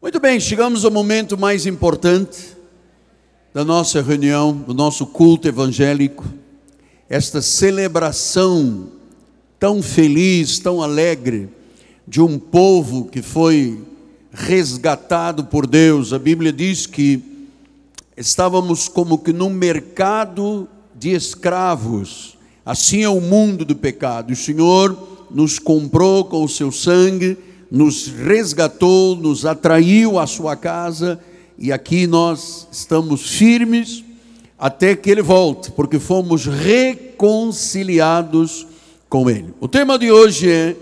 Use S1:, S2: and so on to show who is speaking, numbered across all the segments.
S1: Muito bem, chegamos ao momento mais importante da nossa reunião, do nosso culto evangélico, esta celebração tão feliz, tão alegre, de um povo que foi resgatado por Deus. A Bíblia diz que estávamos como que num mercado de escravos, assim é o mundo do pecado. O Senhor nos comprou com o seu sangue nos resgatou, nos atraiu à sua casa, e aqui nós estamos firmes até que ele volte, porque fomos reconciliados com ele. O tema de hoje é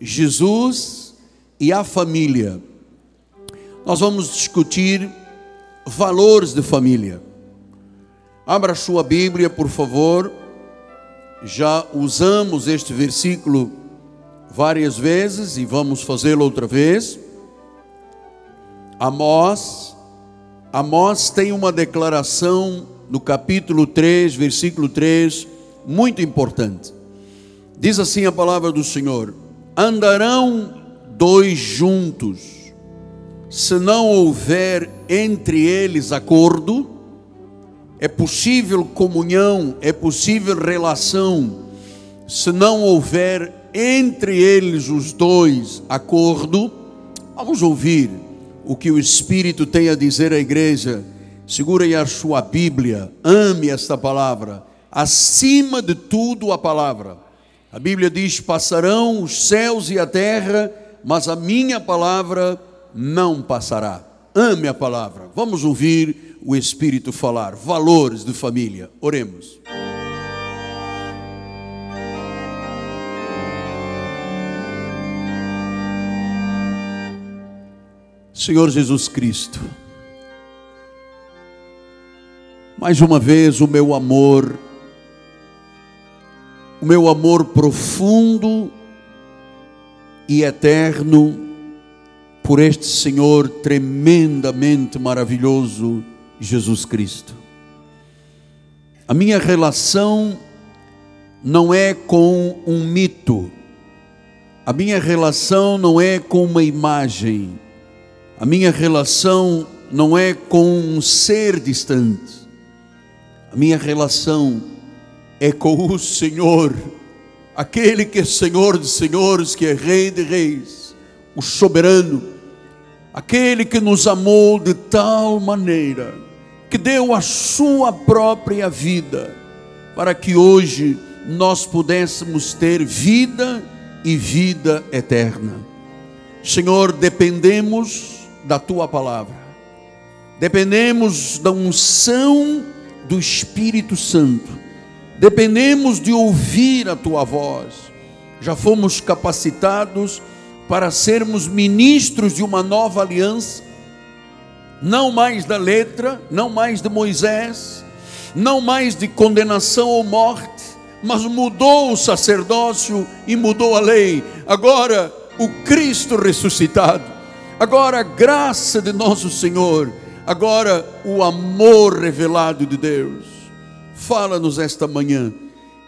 S1: Jesus e a família. Nós vamos discutir valores de família. Abra sua Bíblia, por favor. Já usamos este versículo várias vezes e vamos fazê-lo outra vez. Amós, Amós tem uma declaração no capítulo 3, versículo 3, muito importante. Diz assim a palavra do Senhor: Andarão dois juntos, se não houver entre eles acordo, é possível comunhão, é possível relação, se não houver entre eles os dois acordo. Vamos ouvir o que o Espírito tem a dizer à igreja. Segurem a sua Bíblia, ame esta palavra, acima de tudo a palavra. A Bíblia diz: Passarão os céus e a terra, mas a minha palavra não passará. Ame a palavra. Vamos ouvir o Espírito falar. Valores de família. Oremos. Senhor Jesus Cristo, mais uma vez o meu amor, o meu amor profundo e eterno por este Senhor tremendamente maravilhoso, Jesus Cristo. A minha relação não é com um mito, a minha relação não é com uma imagem, a minha relação não é com um ser distante. A minha relação é com o Senhor, aquele que é Senhor de senhores, que é Rei de reis, o soberano, aquele que nos amou de tal maneira que deu a sua própria vida para que hoje nós pudéssemos ter vida e vida eterna. Senhor, dependemos da tua palavra. Dependemos da unção do Espírito Santo. Dependemos de ouvir a tua voz. Já fomos capacitados para sermos ministros de uma nova aliança, não mais da letra, não mais de Moisés, não mais de condenação ou morte, mas mudou o sacerdócio e mudou a lei. Agora, o Cristo ressuscitado agora a graça de nosso Senhor, agora o amor revelado de Deus. Fala-nos esta manhã,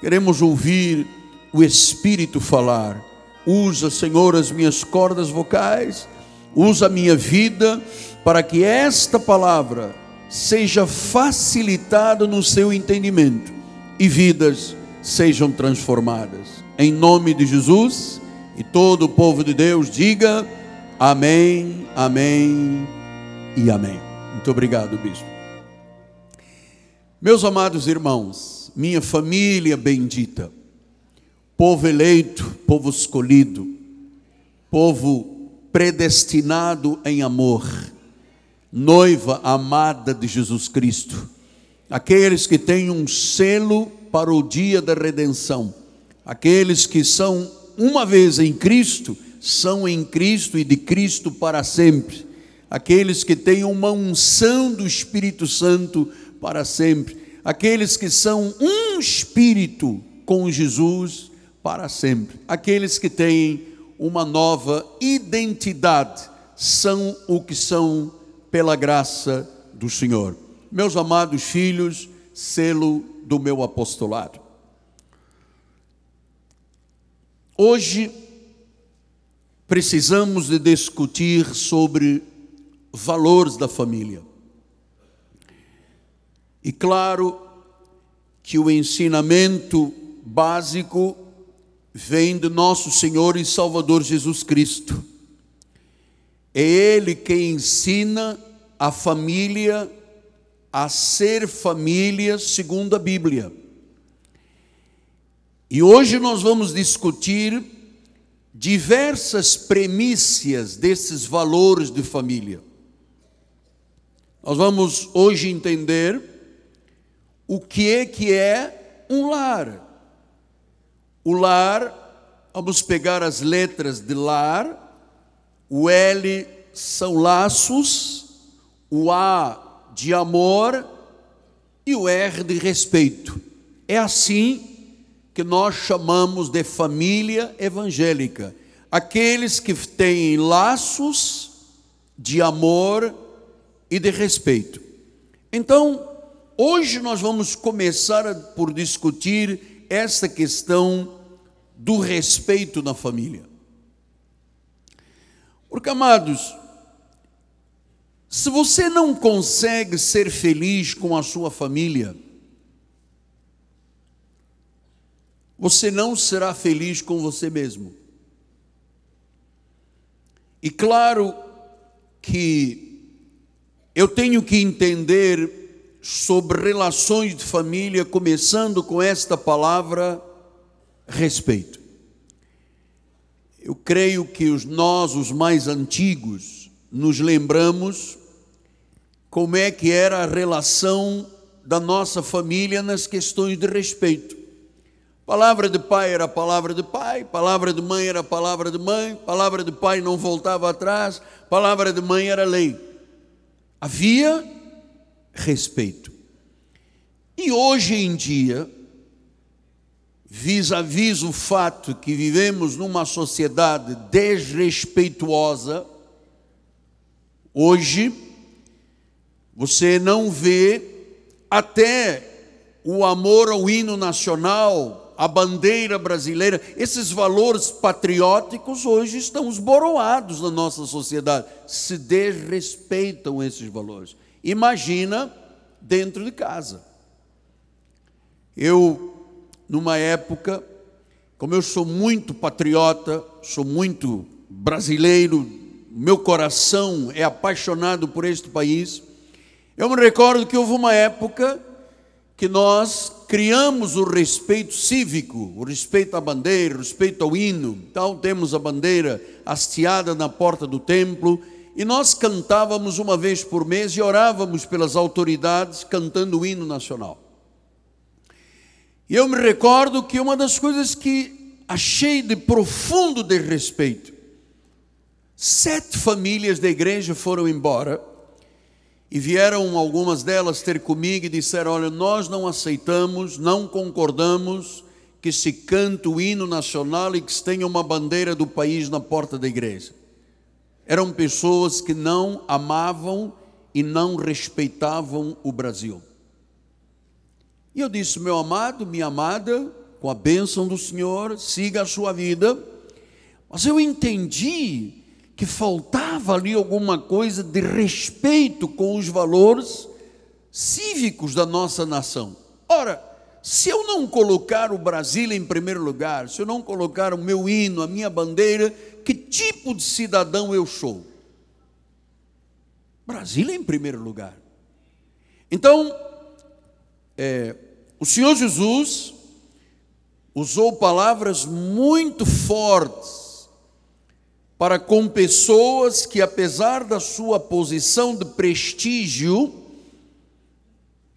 S1: queremos ouvir o Espírito falar. Usa, Senhor, as minhas cordas vocais, usa a minha vida, para que esta palavra seja facilitada no seu entendimento e vidas sejam transformadas. Em nome de Jesus e todo o povo de Deus, diga. Amém, amém e amém. Muito obrigado, bispo. Meus amados irmãos, minha família bendita, povo eleito, povo escolhido, povo predestinado em amor, noiva amada de Jesus Cristo, aqueles que têm um selo para o dia da redenção, aqueles que são uma vez em Cristo são em Cristo e de Cristo para sempre. Aqueles que têm uma unção do Espírito Santo para sempre. Aqueles que são um espírito com Jesus para sempre. Aqueles que têm uma nova identidade são o que são pela graça do Senhor. Meus amados filhos, selo do meu apostolado. Hoje precisamos de discutir sobre valores da família. E claro que o ensinamento básico vem do nosso Senhor e Salvador Jesus Cristo. É Ele quem ensina a família a ser família segundo a Bíblia. E hoje nós vamos discutir diversas premissas desses valores de família. Nós vamos hoje entender o que é que é um lar. O lar, vamos pegar as letras de lar, o L são laços, o A de amor e o R de respeito. É assim que nós chamamos de família evangélica aqueles que têm laços de amor e de respeito. Então, hoje nós vamos começar por discutir essa questão do respeito na família. Porque, amados, se você não consegue ser feliz com a sua família, você não será feliz com você mesmo. E claro que eu tenho que entender sobre relações de família, começando com esta palavra respeito. Eu creio que os nós, os mais antigos, nos lembramos como é que era a relação da nossa família nas questões de respeito. Palavra de pai era palavra de pai, palavra de mãe era palavra de mãe, palavra de pai não voltava atrás, palavra de mãe era lei. Havia respeito. E hoje em dia, vis a vis o fato que vivemos numa sociedade desrespeituosa, hoje você não vê até o amor ao hino nacional a bandeira brasileira, esses valores patrióticos hoje estão esboroados na nossa sociedade, se desrespeitam esses valores. Imagina dentro de casa. Eu, numa época, como eu sou muito patriota, sou muito brasileiro, meu coração é apaixonado por este país. Eu me recordo que houve uma época que nós criamos o respeito cívico, o respeito à bandeira, o respeito ao hino. Então temos a bandeira hasteada na porta do templo e nós cantávamos uma vez por mês e orávamos pelas autoridades cantando o hino nacional. E eu me recordo que uma das coisas que achei de profundo desrespeito, sete famílias da igreja foram embora e vieram algumas delas ter comigo e disseram: Olha, nós não aceitamos, não concordamos que se cante o hino nacional e que se tenha uma bandeira do país na porta da igreja. Eram pessoas que não amavam e não respeitavam o Brasil. E eu disse: Meu amado, minha amada, com a bênção do Senhor, siga a sua vida. Mas eu entendi que faltava ali alguma coisa de respeito com os valores cívicos da nossa nação. Ora, se eu não colocar o Brasil em primeiro lugar, se eu não colocar o meu hino, a minha bandeira, que tipo de cidadão eu sou? Brasil em primeiro lugar. Então, é, o Senhor Jesus usou palavras muito fortes para com pessoas que, apesar da sua posição de prestígio,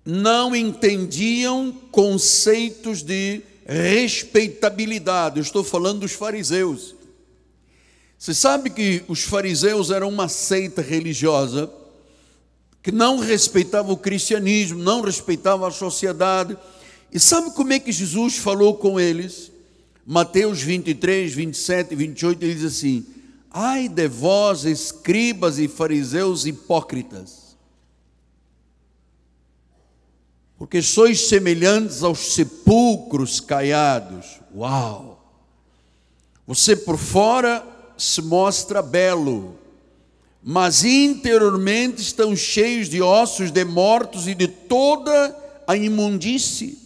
S1: não entendiam conceitos de respeitabilidade. Eu estou falando dos fariseus. Você sabe que os fariseus eram uma seita religiosa que não respeitava o cristianismo, não respeitava a sociedade. E sabe como é que Jesus falou com eles? Mateus 23, 27 e 28, ele diz assim: Ai de vós, escribas e fariseus hipócritas, porque sois semelhantes aos sepulcros caiados. Uau! Você por fora se mostra belo, mas interiormente estão cheios de ossos de mortos e de toda a imundície.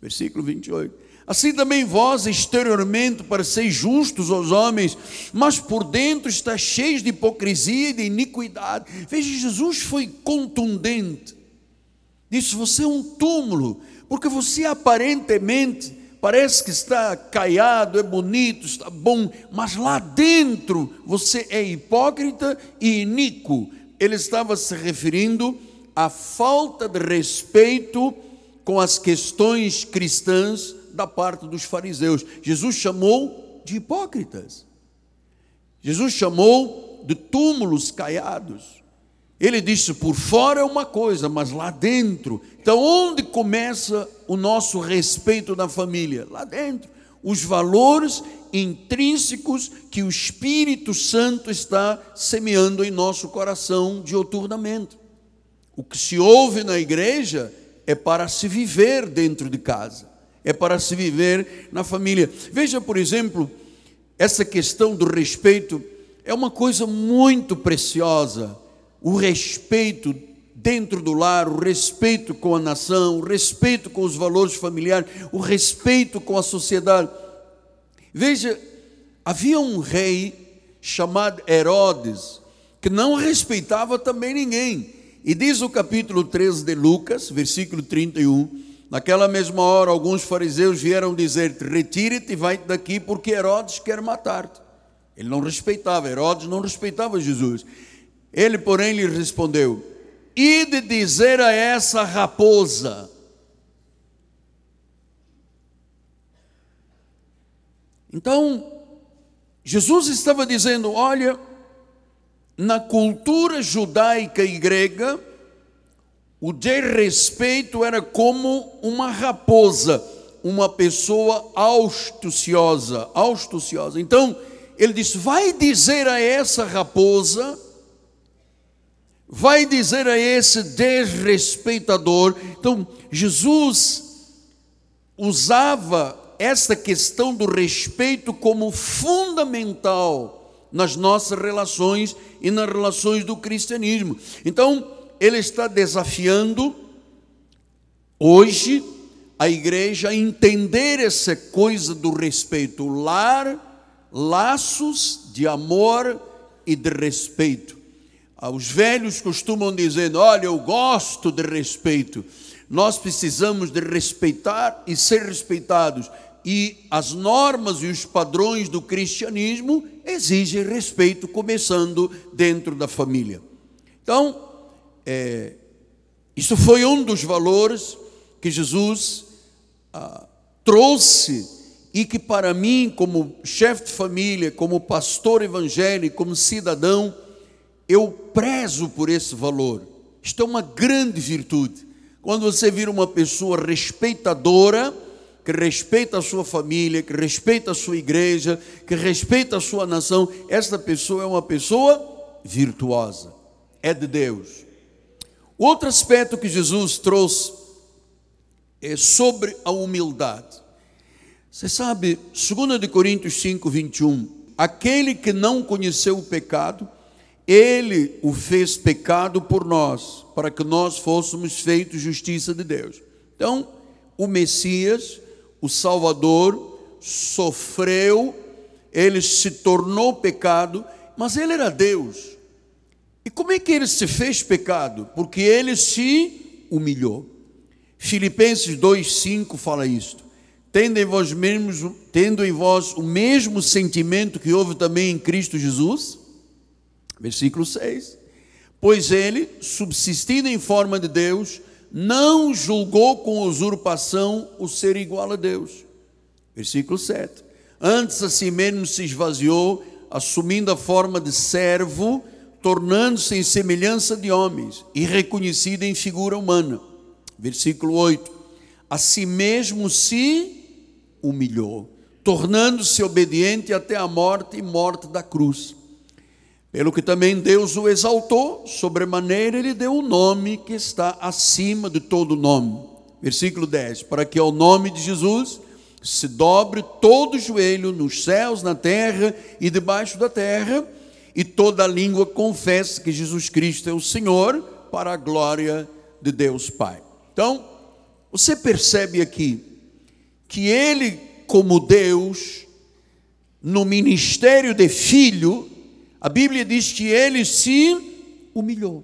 S1: Versículo 28. Assim também vós exteriormente pareceis justos aos homens, mas por dentro está cheio de hipocrisia e de iniquidade. Veja, Jesus foi contundente. Disse: Você é um túmulo, porque você aparentemente parece que está caiado, é bonito, está bom, mas lá dentro você é hipócrita e iníquo. Ele estava se referindo à falta de respeito com as questões cristãs da parte dos fariseus. Jesus chamou de hipócritas. Jesus chamou de túmulos caiados. Ele disse: por fora é uma coisa, mas lá dentro. Então, onde começa o nosso respeito da família? Lá dentro. Os valores intrínsecos que o Espírito Santo está semeando em nosso coração dioturnamente. O que se ouve na igreja é para se viver dentro de casa é para se viver na família. Veja, por exemplo, essa questão do respeito é uma coisa muito preciosa. O respeito dentro do lar, o respeito com a nação, o respeito com os valores familiares, o respeito com a sociedade. Veja, havia um rei chamado Herodes que não respeitava também ninguém. E diz o capítulo 13 de Lucas, versículo 31, Naquela mesma hora, alguns fariseus vieram dizer: Retire-te e vai daqui, porque Herodes quer matar-te. Ele não respeitava, Herodes não respeitava Jesus. Ele, porém, lhe respondeu: Ide dizer a essa raposa. Então, Jesus estava dizendo: Olha, na cultura judaica e grega, o desrespeito era como uma raposa, uma pessoa austuciosa, austuciosa. Então, ele disse: "Vai dizer a essa raposa, vai dizer a esse desrespeitador". Então, Jesus usava esta questão do respeito como fundamental nas nossas relações e nas relações do cristianismo. Então, ele está desafiando hoje a igreja a entender essa coisa do respeito, lar, laços de amor e de respeito. Ah, os velhos costumam dizer: Olha, eu gosto de respeito. Nós precisamos de respeitar e ser respeitados. E as normas e os padrões do cristianismo exigem respeito, começando dentro da família. Então, é, isso foi um dos valores que Jesus ah, trouxe e que para mim, como chefe de família, como pastor evangélico, como cidadão, eu prezo por esse valor. Isto é uma grande virtude. Quando você vira uma pessoa respeitadora, que respeita a sua família, que respeita a sua igreja, que respeita a sua nação, essa pessoa é uma pessoa virtuosa, é de Deus. Outro aspecto que Jesus trouxe é sobre a humildade. Você sabe, 2 Coríntios 5, 21, aquele que não conheceu o pecado, ele o fez pecado por nós, para que nós fôssemos feitos justiça de Deus. Então, o Messias, o Salvador, sofreu, ele se tornou pecado, mas ele era Deus. E como é que ele se fez pecado? Porque ele se humilhou. Filipenses 2,5 fala isto. Tendo em, vós mesmos, tendo em vós o mesmo sentimento que houve também em Cristo Jesus, versículo 6. Pois ele, subsistindo em forma de Deus, não julgou com usurpação o ser igual a Deus. Versículo 7. Antes a si mesmo se esvaziou, assumindo a forma de servo tornando-se em semelhança de homens e reconhecido em figura humana. Versículo 8: A si mesmo se humilhou, tornando-se obediente até a morte e morte da cruz. Pelo que também Deus o exaltou, sobremaneira ele deu o um nome que está acima de todo nome. Versículo 10: Para que ao nome de Jesus se dobre todo o joelho nos céus, na terra e debaixo da terra e toda língua confesse que Jesus Cristo é o Senhor, para a glória de Deus Pai. Então, você percebe aqui que ele, como Deus, no ministério de filho, a Bíblia diz que ele se humilhou.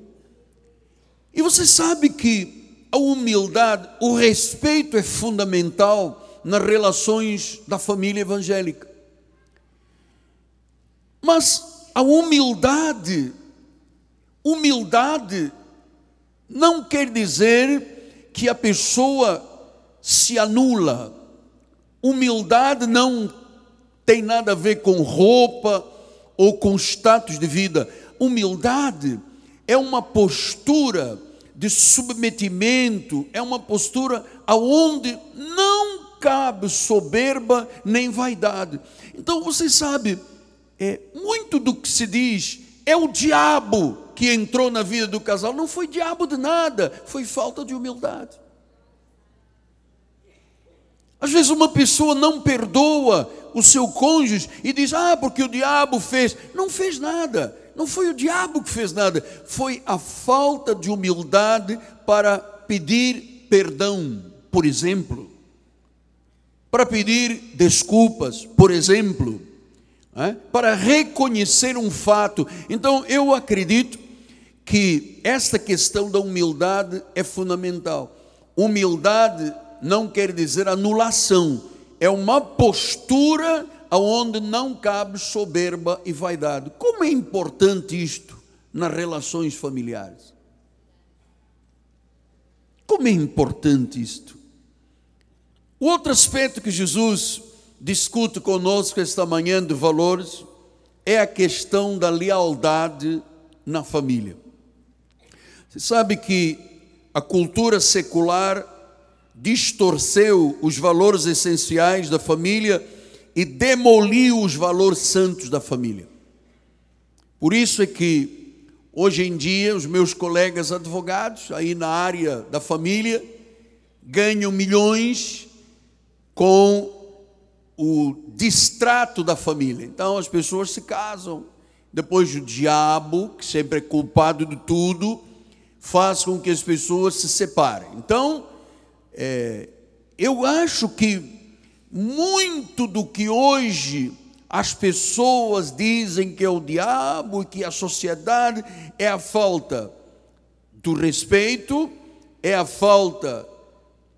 S1: E você sabe que a humildade, o respeito é fundamental nas relações da família evangélica. Mas a humildade, humildade não quer dizer que a pessoa se anula. Humildade não tem nada a ver com roupa ou com status de vida. Humildade é uma postura de submetimento, é uma postura aonde não cabe soberba nem vaidade. Então você sabe, é, muito do que se diz é o diabo que entrou na vida do casal. Não foi diabo de nada, foi falta de humildade. Às vezes uma pessoa não perdoa o seu cônjuge e diz: Ah, porque o diabo fez. Não fez nada. Não foi o diabo que fez nada. Foi a falta de humildade para pedir perdão, por exemplo. Para pedir desculpas, por exemplo é? para reconhecer um fato. Então, eu acredito que esta questão da humildade é fundamental. Humildade não quer dizer anulação, é uma postura aonde não cabe soberba e vaidade. Como é importante isto nas relações familiares? Como é importante isto? O outro aspecto que Jesus discute conosco esta manhã de valores é a questão da lealdade na família. Você sabe que a cultura secular distorceu os valores essenciais da família e demoliu os valores santos da família. Por isso é que hoje em dia os meus colegas advogados aí na área da família ganham milhões com o distrato da família. Então as pessoas se casam. Depois o diabo, que sempre é culpado de tudo, faz com que as pessoas se separem. Então, é, eu acho que muito do que hoje as pessoas dizem que é o diabo e que a sociedade é a falta do respeito, é a falta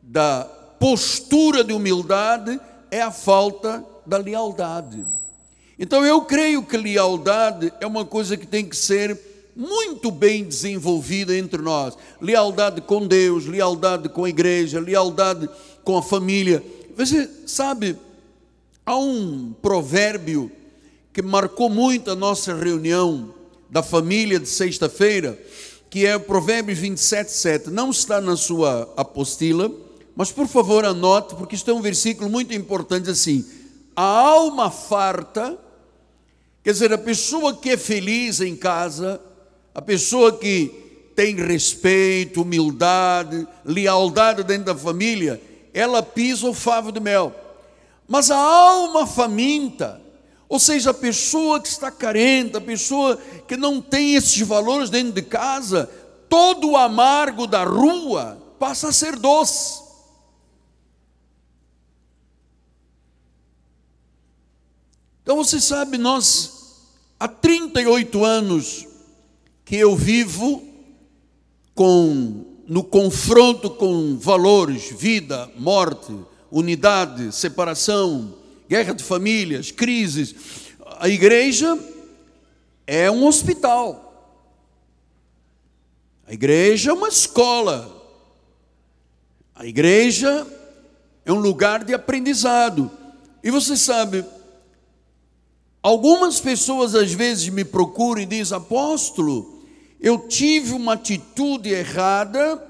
S1: da postura de humildade é a falta da lealdade. Então eu creio que lealdade é uma coisa que tem que ser muito bem desenvolvida entre nós. Lealdade com Deus, lealdade com a igreja, lealdade com a família. Você sabe, há um provérbio que marcou muito a nossa reunião da família de sexta-feira, que é o Provérbios 27:7. Não está na sua apostila, mas por favor, anote, porque isto é um versículo muito importante assim. A alma farta, quer dizer, a pessoa que é feliz em casa, a pessoa que tem respeito, humildade, lealdade dentro da família, ela pisa o favo de mel. Mas a alma faminta, ou seja, a pessoa que está carente, a pessoa que não tem esses valores dentro de casa, todo o amargo da rua passa a ser doce. Então você sabe, nós, há 38 anos que eu vivo com no confronto com valores, vida, morte, unidade, separação, guerra de famílias, crises. A igreja é um hospital. A igreja é uma escola. A igreja é um lugar de aprendizado. E você sabe, Algumas pessoas às vezes me procuram e dizem, apóstolo, eu tive uma atitude errada,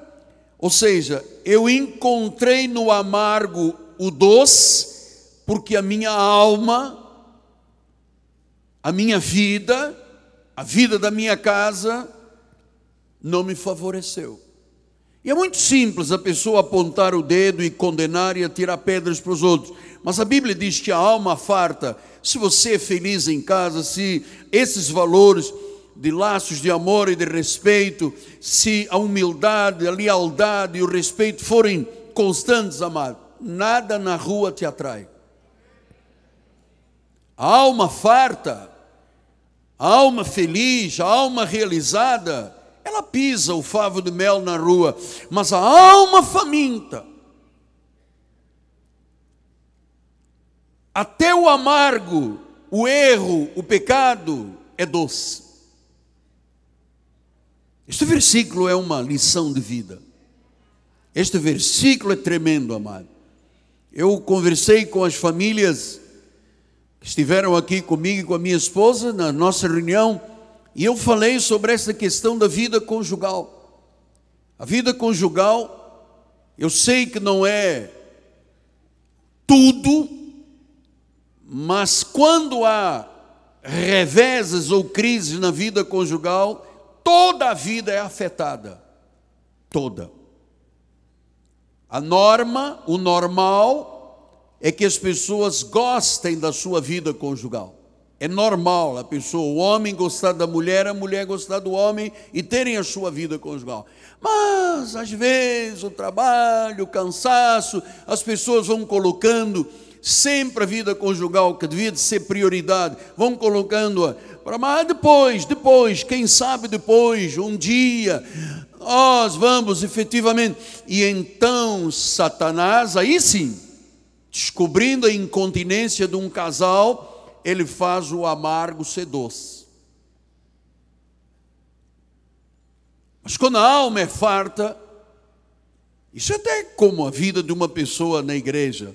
S1: ou seja, eu encontrei no amargo o doce, porque a minha alma, a minha vida, a vida da minha casa, não me favoreceu. E é muito simples a pessoa apontar o dedo e condenar e atirar pedras para os outros. Mas a Bíblia diz que a alma farta, se você é feliz em casa, se esses valores de laços de amor e de respeito, se a humildade, a lealdade e o respeito forem constantes, amado, nada na rua te atrai. A alma farta, a alma feliz, a alma realizada, ela pisa o favo de mel na rua, mas a alma faminta, até o amargo, o erro, o pecado é doce. Este versículo é uma lição de vida. Este versículo é tremendo, amado. Eu conversei com as famílias que estiveram aqui comigo e com a minha esposa na nossa reunião e eu falei sobre essa questão da vida conjugal. A vida conjugal, eu sei que não é tudo, mas quando há reveses ou crises na vida conjugal, toda a vida é afetada. Toda. A norma, o normal, é que as pessoas gostem da sua vida conjugal. É normal a pessoa, o homem gostar da mulher, a mulher gostar do homem e terem a sua vida conjugal. Mas, às vezes, o trabalho, o cansaço, as pessoas vão colocando sempre a vida conjugal, que devia de ser prioridade, vão colocando-a para mais ah, depois, depois, quem sabe depois, um dia, nós vamos efetivamente. E então Satanás, aí sim, descobrindo a incontinência de um casal, ele faz o amargo ser doce. Mas quando a alma é farta, isso é até como a vida de uma pessoa na igreja.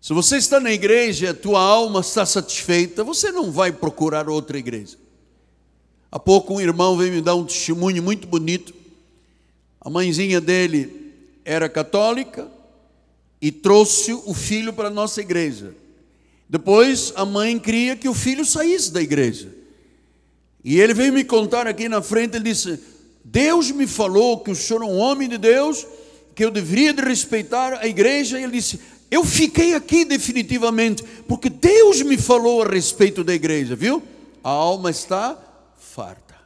S1: Se você está na igreja, a tua alma está satisfeita, você não vai procurar outra igreja. Há pouco um irmão veio me dar um testemunho muito bonito. A mãezinha dele era católica e trouxe o filho para a nossa igreja. Depois a mãe queria que o filho saísse da igreja. E ele veio me contar aqui na frente, ele disse: Deus me falou que o senhor é um homem de Deus, que eu deveria de respeitar a igreja. E ele disse: Eu fiquei aqui definitivamente, porque Deus me falou a respeito da igreja, viu? A alma está farta.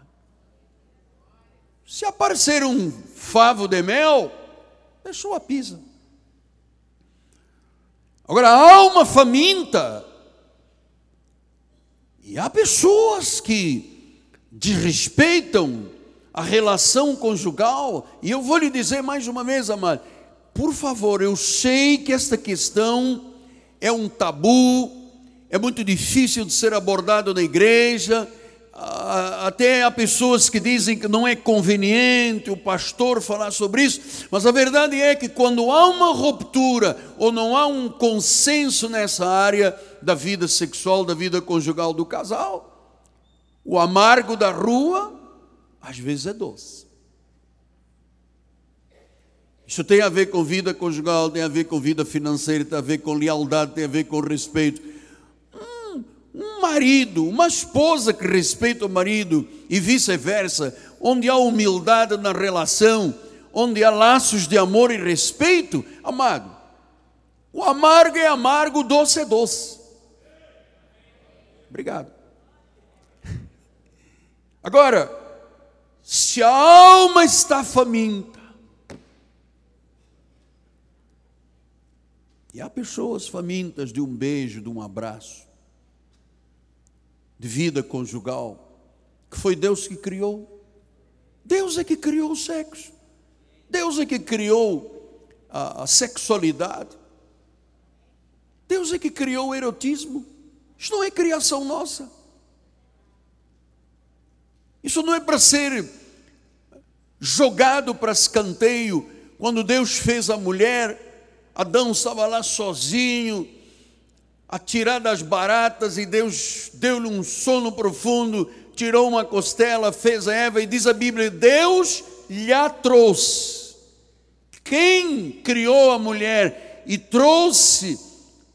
S1: Se aparecer um favo de mel, deixou a pisa. Agora, a alma faminta, e há pessoas que desrespeitam a relação conjugal, e eu vou lhe dizer mais uma vez, amado, por favor, eu sei que esta questão é um tabu, é muito difícil de ser abordado na igreja, ah, até há pessoas que dizem que não é conveniente o pastor falar sobre isso, mas a verdade é que quando há uma ruptura ou não há um consenso nessa área da vida sexual, da vida conjugal do casal, o amargo da rua às vezes é doce. Isso tem a ver com vida conjugal, tem a ver com vida financeira, tem a ver com lealdade, tem a ver com respeito um marido, uma esposa que respeita o marido e vice-versa, onde há humildade na relação, onde há laços de amor e respeito, amado, o amargo é amargo, o doce é doce. Obrigado. Agora, se a alma está faminta, e há pessoas famintas de um beijo, de um abraço, de vida conjugal, que foi Deus que criou. Deus é que criou o sexo. Deus é que criou a, a sexualidade. Deus é que criou o erotismo. Isso não é criação nossa. Isso não é para ser jogado para escanteio. Quando Deus fez a mulher, Adão estava lá sozinho atirado das baratas e Deus deu-lhe um sono profundo, tirou uma costela, fez a Eva e diz a Bíblia: Deus lhe a trouxe. Quem criou a mulher e trouxe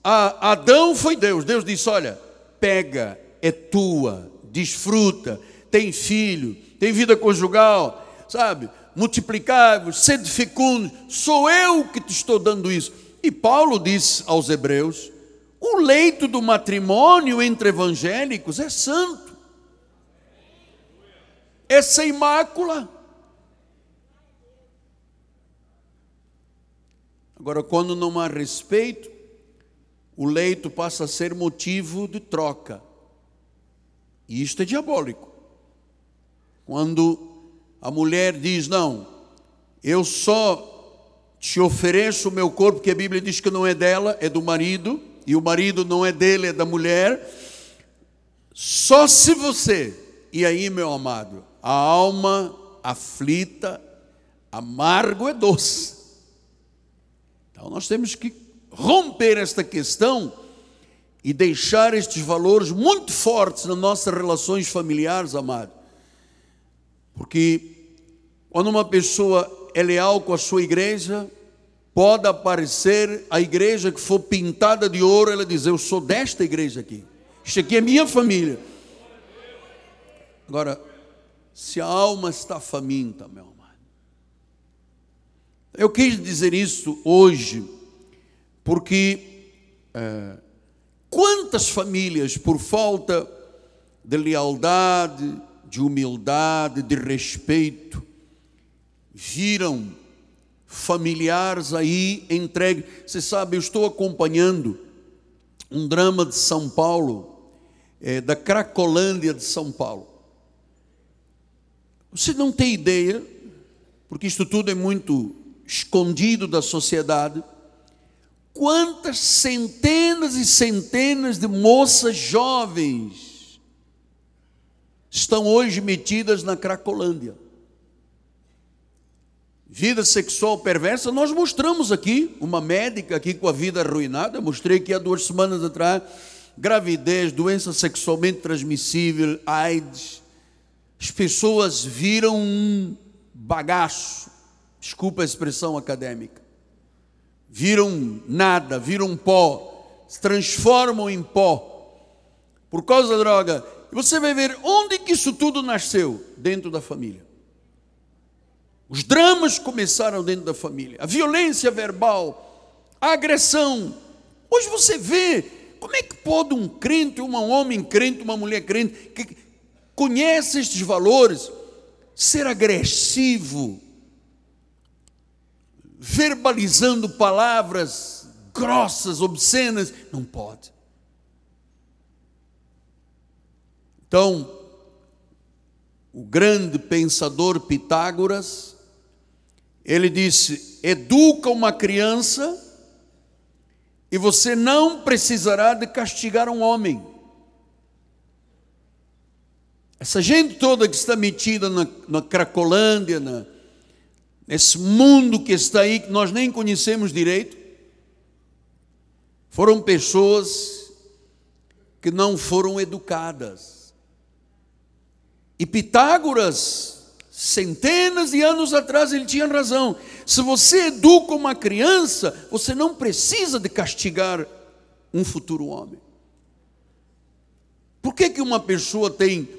S1: a Adão foi Deus. Deus disse: Olha, pega, é tua, desfruta, tem filho, tem vida conjugal, sabe? Multiplicai-vos, sede fecundos, sou eu que te estou dando isso. E Paulo disse aos Hebreus: o leito do matrimônio entre evangélicos é santo, é sem mácula. Agora, quando não há respeito, o leito passa a ser motivo de troca. E isto é diabólico. Quando a mulher diz: Não, eu só te ofereço o meu corpo, porque a Bíblia diz que não é dela, é do marido e o marido não é dele, é da mulher. Só se você, e aí, meu amado, a alma aflita, amargo é doce. Então nós temos que romper esta questão e deixar estes valores muito fortes nas nossas relações familiares, amado. Porque quando uma pessoa é leal com a sua igreja, Pode aparecer a igreja que for pintada de ouro, ela diz: Eu sou desta igreja aqui. Isso aqui é minha família. Agora, se a alma está faminta, meu amado. Eu quis dizer isso hoje, porque é, quantas famílias, por falta de lealdade, de humildade, de respeito, viram familiares aí entregue. Você sabe, eu estou acompanhando um drama de São Paulo, é, da Cracolândia de São Paulo. Você não tem ideia, porque isto tudo é muito escondido da sociedade, quantas centenas e centenas de moças jovens estão hoje metidas na Cracolândia vida sexual perversa, nós mostramos aqui, uma médica aqui com a vida arruinada, mostrei que há duas semanas atrás, gravidez, doença sexualmente transmissível, AIDS, as pessoas viram um bagaço, desculpa a expressão acadêmica, viram nada, viram pó, se transformam em pó, por causa da droga, e você vai ver onde que isso tudo nasceu, dentro da família, os dramas começaram dentro da família, a violência verbal, a agressão. Hoje você vê como é que pode um crente, um homem crente, uma mulher crente, que conhece estes valores, ser agressivo, verbalizando palavras grossas, obscenas, não pode. Então, o grande pensador Pitágoras ele disse: educa uma criança e você não precisará de castigar um homem. Essa gente toda que está metida na, na Cracolândia, na, nesse mundo que está aí, que nós nem conhecemos direito, foram pessoas que não foram educadas. E Pitágoras centenas de anos atrás ele tinha razão. Se você educa uma criança, você não precisa de castigar um futuro homem. Por que, que uma pessoa tem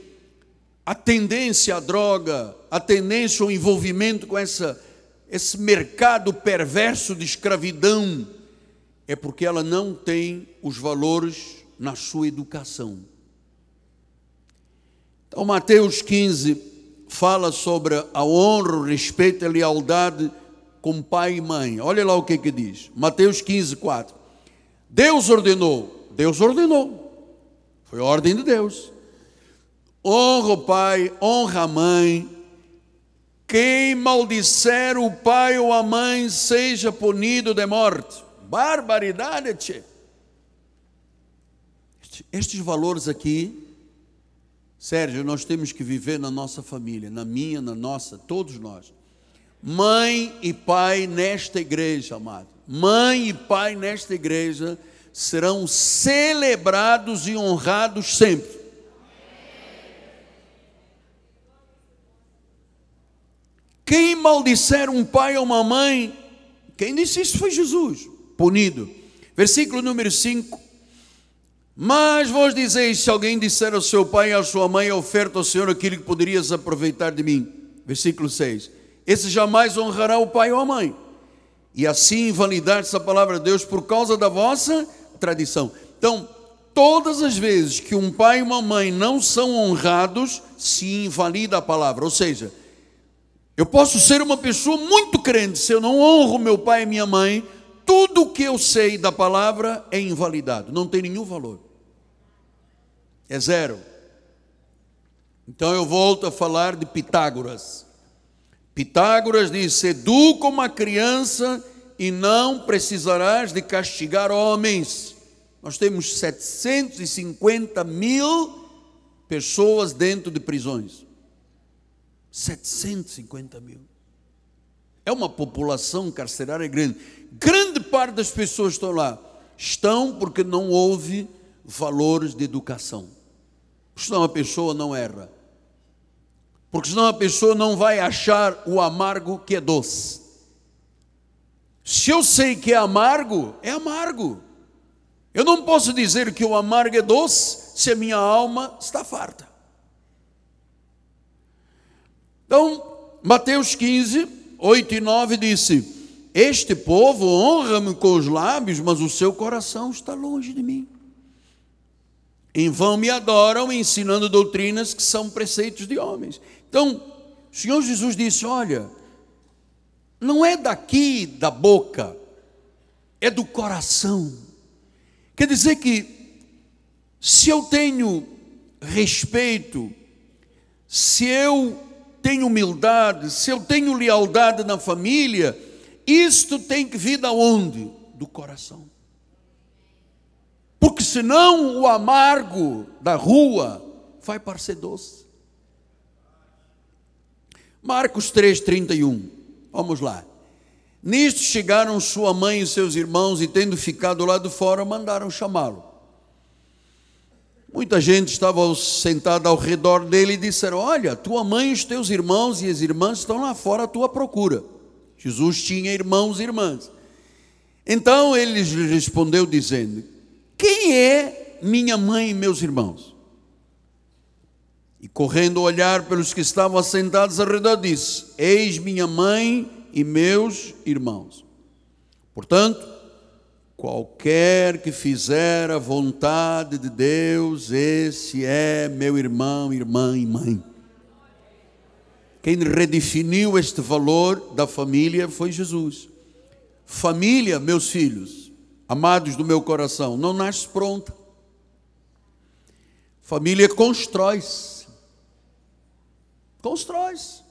S1: a tendência à droga, a tendência ao envolvimento com essa, esse mercado perverso de escravidão? É porque ela não tem os valores na sua educação. Então, Mateus 15, fala sobre a honra, o respeito e a lealdade com pai e mãe. Olha lá o que é que diz. Mateus 15, 4. Deus ordenou. Deus ordenou. Foi ordem de Deus. Honra o pai, honra a mãe. Quem maldisser o pai ou a mãe seja punido de morte. Barbaridade, tchê. Estes valores aqui Sérgio, nós temos que viver na nossa família, na minha, na nossa, todos nós. Mãe e pai nesta igreja, amado. Mãe e pai nesta igreja serão celebrados e honrados sempre. Quem maldisser um pai ou uma mãe, quem disse isso foi Jesus, punido. Versículo número 5 mas vos dizeis: se alguém disser ao seu pai e à sua mãe, oferta ao Senhor aquilo que poderias aproveitar de mim. Versículo 6. Esse jamais honrará o pai ou a mãe. E assim invalidar essa palavra de Deus por causa da vossa tradição. Então, todas as vezes que um pai e uma mãe não são honrados, se invalida a palavra. Ou seja, eu posso ser uma pessoa muito crente, se eu não honro meu pai e minha mãe, tudo o que eu sei da palavra é invalidado, não tem nenhum valor é zero. Então eu volto a falar de Pitágoras. Pitágoras diz: Educa uma criança e não precisarás de castigar homens. Nós temos 750 mil pessoas dentro de prisões. 750 mil. É uma população carcerária grande. Grande parte das pessoas estão lá. Estão porque não houve valores de educação senão a pessoa não erra. Porque senão a pessoa não vai achar o amargo que é doce. Se eu sei que é amargo, é amargo. Eu não posso dizer que o amargo é doce se a minha alma está farta. Então, Mateus 15, 8 e 9 disse: Este povo honra-me com os lábios, mas o seu coração está longe de mim. Em vão me adoram, ensinando doutrinas que são preceitos de homens. Então, o Senhor Jesus disse: Olha, não é daqui da boca, é do coração. Quer dizer que, se eu tenho respeito, se eu tenho humildade, se eu tenho lealdade na família, isto tem que vir da onde? Do coração porque senão o amargo da rua vai parecer doce. Marcos 3,31, vamos lá. Nisto chegaram sua mãe e seus irmãos, e tendo ficado lá de fora, mandaram chamá-lo. Muita gente estava sentada ao redor dele e disseram: Olha, tua mãe, os teus irmãos e as irmãs estão lá fora à tua procura. Jesus tinha irmãos e irmãs. Então ele lhes respondeu, dizendo: quem é minha mãe e meus irmãos? E correndo olhar pelos que estavam assentados ao redor, disse: Eis minha mãe e meus irmãos. Portanto, qualquer que fizer a vontade de Deus, esse é meu irmão, irmã e mãe. Quem redefiniu este valor da família foi Jesus. Família, meus filhos, amados do meu coração, não nasce pronta. Família constrói-se. Constrói-se.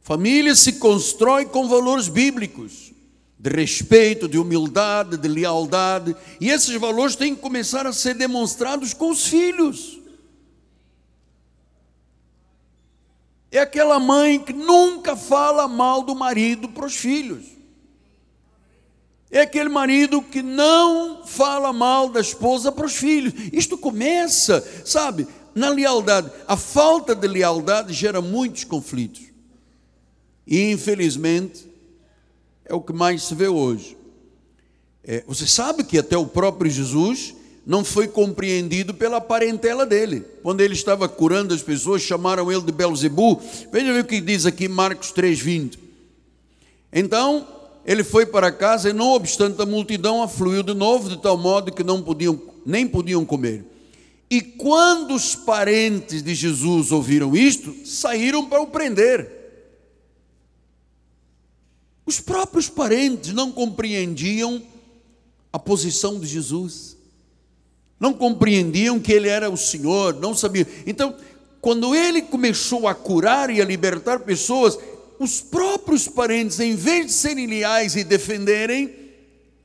S1: Família se constrói com valores bíblicos, de respeito, de humildade, de lealdade, e esses valores têm que começar a ser demonstrados com os filhos. É aquela mãe que nunca fala mal do marido para os filhos é aquele marido que não fala mal da esposa para os filhos. Isto começa, sabe, na lealdade. A falta de lealdade gera muitos conflitos. E, infelizmente, é o que mais se vê hoje. É, você sabe que até o próprio Jesus não foi compreendido pela parentela dele. Quando ele estava curando as pessoas, chamaram ele de Belzebu. Veja o que diz aqui Marcos 3,20. Então, ele foi para casa e, não obstante a multidão, afluiu de novo, de tal modo que não podiam, nem podiam comer. E quando os parentes de Jesus ouviram isto, saíram para o prender. Os próprios parentes não compreendiam a posição de Jesus, não compreendiam que ele era o Senhor, não sabiam. Então, quando ele começou a curar e a libertar pessoas, os próprios parentes, em vez de serem leais e defenderem,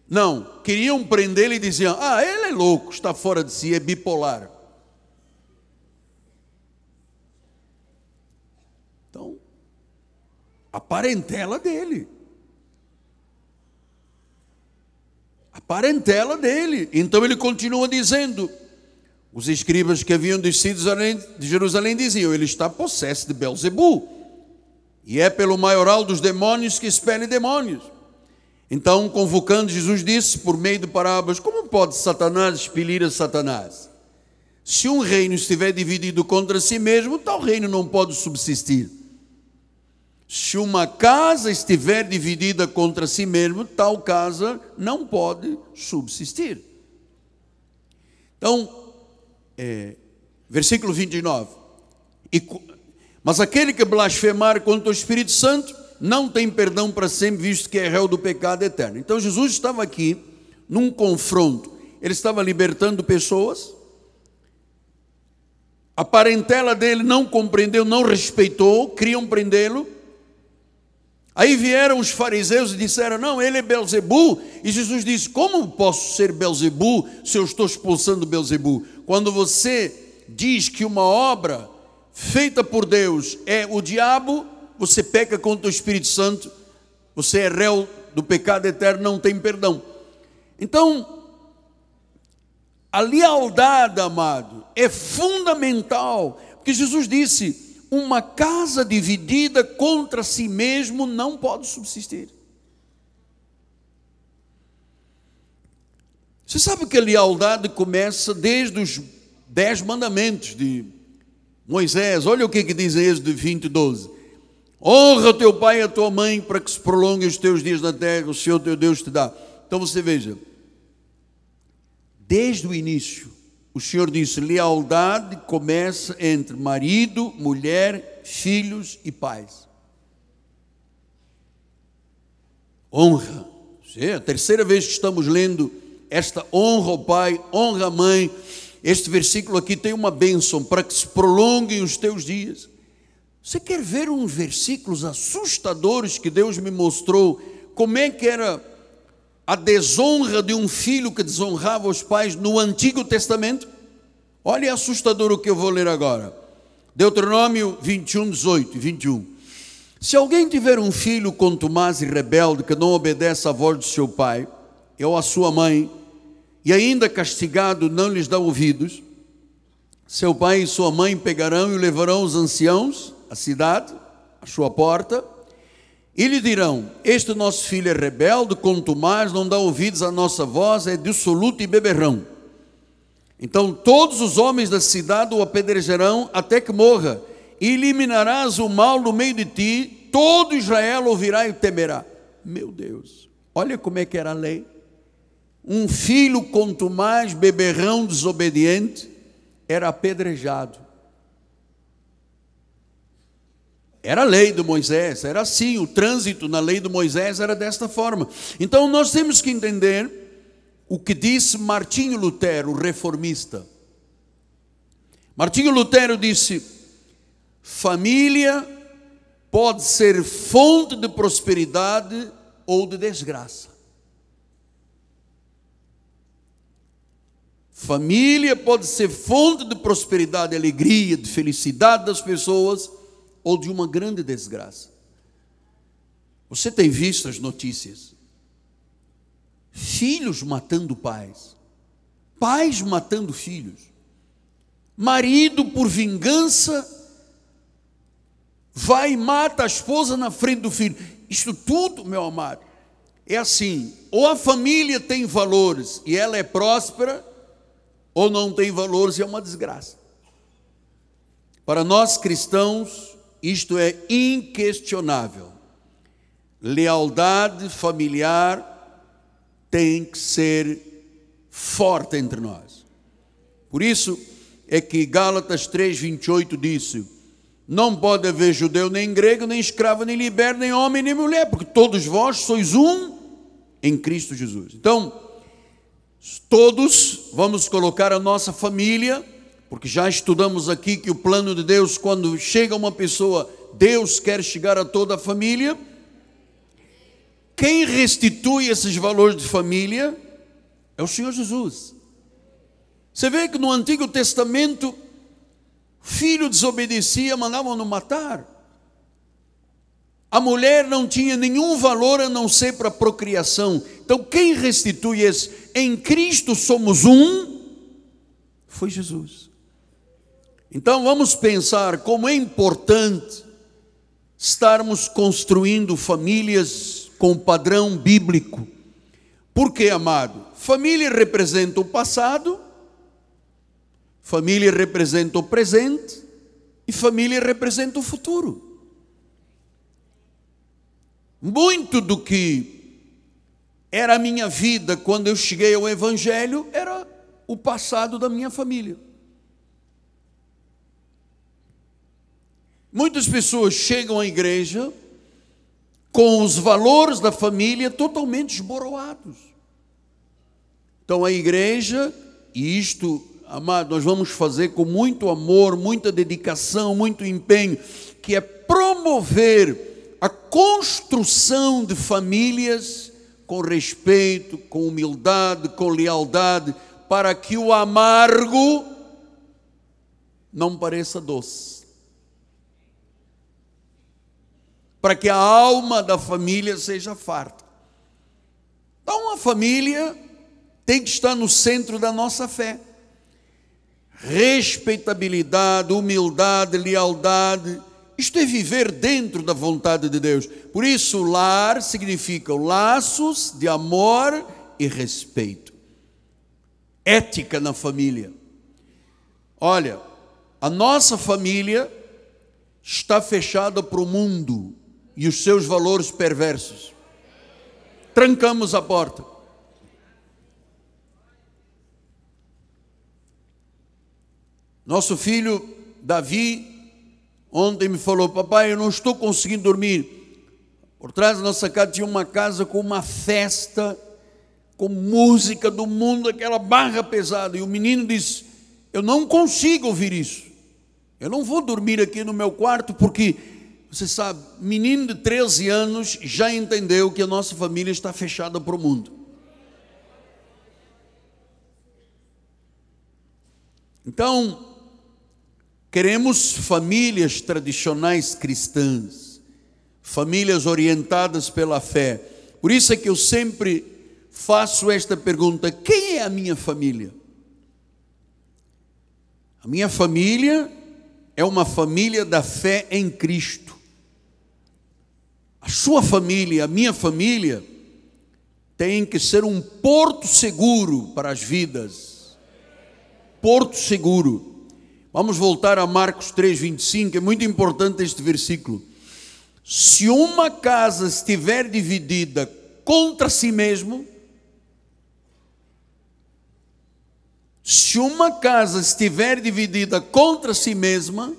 S1: não, queriam prendê-lo e diziam: Ah, ele é louco, está fora de si, é bipolar. Então, a parentela dele. A parentela dele. Então ele continua dizendo: Os escribas que haviam descido de Jerusalém diziam: Ele está possesso de Belzebu e é pelo maioral dos demônios que expele demônios. Então, convocando, Jesus disse, por meio de parábolas: Como pode Satanás expelir a Satanás? Se um reino estiver dividido contra si mesmo, tal reino não pode subsistir. Se uma casa estiver dividida contra si mesmo, tal casa não pode subsistir. Então, é, versículo 29. E mas aquele que blasfemar contra o Espírito Santo não tem perdão para sempre, visto que é réu do pecado eterno. Então Jesus estava aqui num confronto. Ele estava libertando pessoas. A parentela dele não compreendeu, não respeitou, queriam prendê-lo. Aí vieram os fariseus e disseram: Não, ele é Belzebu. E Jesus disse: Como posso ser Belzebu se eu estou expulsando Belzebu? Quando você diz que uma obra feita por Deus é o diabo, você peca contra o Espírito Santo, você é réu do pecado eterno, não tem perdão. Então, a lealdade, amado, é fundamental, porque Jesus disse: uma casa dividida contra si mesmo não pode subsistir. Você sabe que a lealdade começa desde os dez mandamentos de Moisés, olha o que, é que diz em Êxodo 20, 12. Honra teu pai e a tua mãe para que se prolonguem os teus dias na terra, o Senhor teu Deus te dá. Então você veja, desde o início, o Senhor disse: lealdade começa entre marido, mulher, filhos e pais. Honra. É a terceira vez que estamos lendo esta honra ao pai, honra à mãe este versículo aqui tem uma bênção para que se prolonguem os teus dias. Você quer ver uns versículos assustadores que Deus me mostrou? Como é que era a desonra de um filho que desonrava os pais no Antigo Testamento? Olha, é assustador o que eu vou ler agora. Deuteronômio 21, 18 e 21. Se alguém tiver um filho contumaz e rebelde que não obedece à voz do seu pai ou à sua mãe, e ainda castigado não lhes dá ouvidos, seu pai e sua mãe pegarão e levarão os anciãos, à cidade, à sua porta, e lhe dirão: Este nosso filho é rebelde, contumaz, não dá ouvidos à nossa voz, é dissoluto e beberrão. Então todos os homens da cidade o apedrejarão até que morra, e eliminarás o mal no meio de ti, todo Israel ouvirá e temerá. Meu Deus, olha como é que era a lei. Um filho, quanto mais beberrão desobediente, era apedrejado. Era a lei de Moisés, era assim, o trânsito na lei de Moisés era desta forma. Então nós temos que entender o que disse Martinho Lutero, reformista. Martinho Lutero disse: família pode ser fonte de prosperidade ou de desgraça. Família pode ser fonte de prosperidade, de alegria, de felicidade das pessoas ou de uma grande desgraça. Você tem visto as notícias? Filhos matando pais, pais matando filhos, marido por vingança vai e mata a esposa na frente do filho. Isto tudo, meu amado, é assim: ou a família tem valores e ela é próspera ou não tem valores, é uma desgraça. Para nós cristãos, isto é inquestionável. Lealdade familiar tem que ser forte entre nós. Por isso é que Gálatas 3:28 disse: Não pode haver judeu nem grego, nem escravo, nem liberto, nem homem, nem mulher, porque todos vós sois um em Cristo Jesus. Então, Todos vamos colocar a nossa família, porque já estudamos aqui que o plano de Deus, quando chega uma pessoa, Deus quer chegar a toda a família. Quem restitui esses valores de família é o Senhor Jesus. Você vê que no Antigo Testamento, filho desobedecia, mandavam-no matar. A mulher não tinha nenhum valor a não ser para a procriação. Então, quem restitui esse? em Cristo somos um, foi Jesus. Então vamos pensar como é importante estarmos construindo famílias com padrão bíblico. Por que, amado, família representa o passado, família representa o presente e família representa o futuro. Muito do que era a minha vida quando eu cheguei ao Evangelho, era o passado da minha família. Muitas pessoas chegam à igreja com os valores da família totalmente esboroados. Então a igreja, e isto, amado, nós vamos fazer com muito amor, muita dedicação, muito empenho, que é promover a construção de famílias com respeito, com humildade, com lealdade, para que o amargo não pareça doce. Para que a alma da família seja farta. Então, a família tem que estar no centro da nossa fé. Respeitabilidade, humildade, lealdade isto é viver dentro da vontade de Deus. Por isso, lar significa laços de amor e respeito. Ética na família. Olha, a nossa família está fechada para o mundo e os seus valores perversos. Trancamos a porta. Nosso filho Davi Ontem me falou, papai, eu não estou conseguindo dormir. Por trás da nossa casa tinha uma casa com uma festa, com música do mundo, aquela barra pesada. E o menino disse: Eu não consigo ouvir isso. Eu não vou dormir aqui no meu quarto, porque, você sabe, menino de 13 anos já entendeu que a nossa família está fechada para o mundo. Então, Queremos famílias tradicionais cristãs, famílias orientadas pela fé. Por isso é que eu sempre faço esta pergunta: quem é a minha família? A minha família é uma família da fé em Cristo. A sua família, a minha família, tem que ser um porto seguro para as vidas. Porto seguro. Vamos voltar a Marcos 3, 25, é muito importante este versículo. Se uma casa estiver dividida contra si mesmo, se uma casa estiver dividida contra si mesma,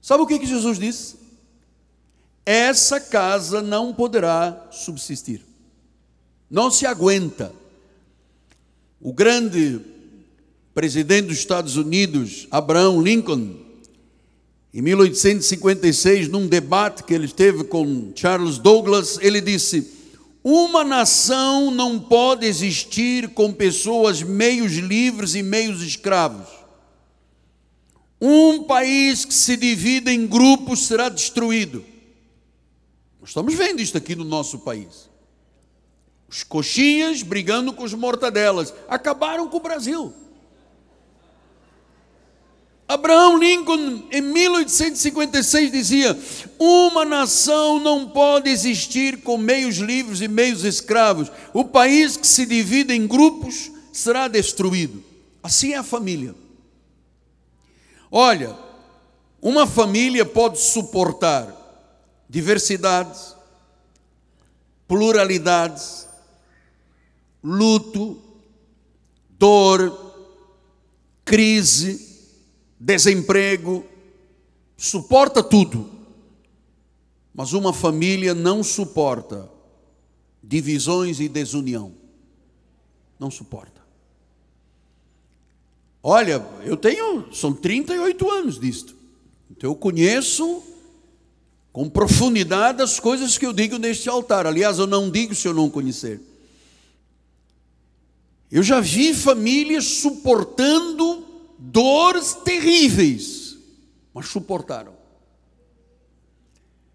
S1: sabe o que, é que Jesus disse? Essa casa não poderá subsistir, não se aguenta. O grande presidente dos Estados Unidos, Abraham Lincoln, em 1856, num debate que ele teve com Charles Douglas, ele disse: Uma nação não pode existir com pessoas meios livres e meios escravos. Um país que se divide em grupos será destruído. Nós estamos vendo isto aqui no nosso país. Os coxinhas brigando com os mortadelas acabaram com o Brasil. Abraão Lincoln, em 1856, dizia: Uma nação não pode existir com meios livres e meios escravos. O país que se divide em grupos será destruído. Assim é a família. Olha, uma família pode suportar diversidades, pluralidades, luto, dor, crise desemprego, suporta tudo. Mas uma família não suporta divisões e desunião. Não suporta. Olha, eu tenho, são 38 anos disto. Então eu conheço com profundidade as coisas que eu digo neste altar. Aliás, eu não digo se eu não conhecer. Eu já vi famílias suportando dores terríveis, mas suportaram.